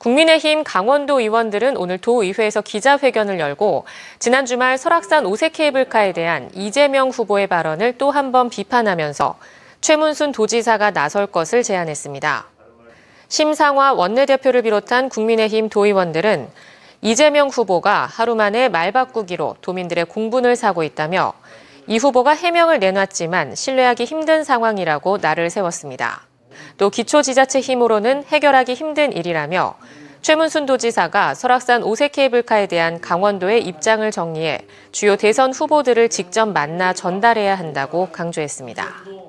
국민의힘 강원도 의원들은 오늘 도의회에서 기자회견을 열고 지난 주말 설악산 오색 케이블카에 대한 이재명 후보의 발언을 또 한 번 비판하면서 최문순 도지사가 나설 것을 제안했습니다. 심상화 원내대표를 비롯한 국민의힘 도의원들은 이재명 후보가 하루 만에 말 바꾸기로 도민들의 공분을 사고 있다며 이 후보가 해명을 내놨지만 신뢰하기 힘든 상황이라고 나를 세웠습니다. 또 기초지자체 힘으로는 해결하기 힘든 일이라며 최문순 도지사가 설악산 오색 케이블카에 대한 강원도의 입장을 정리해 주요 대선 후보들을 직접 만나 전달해야 한다고 강조했습니다.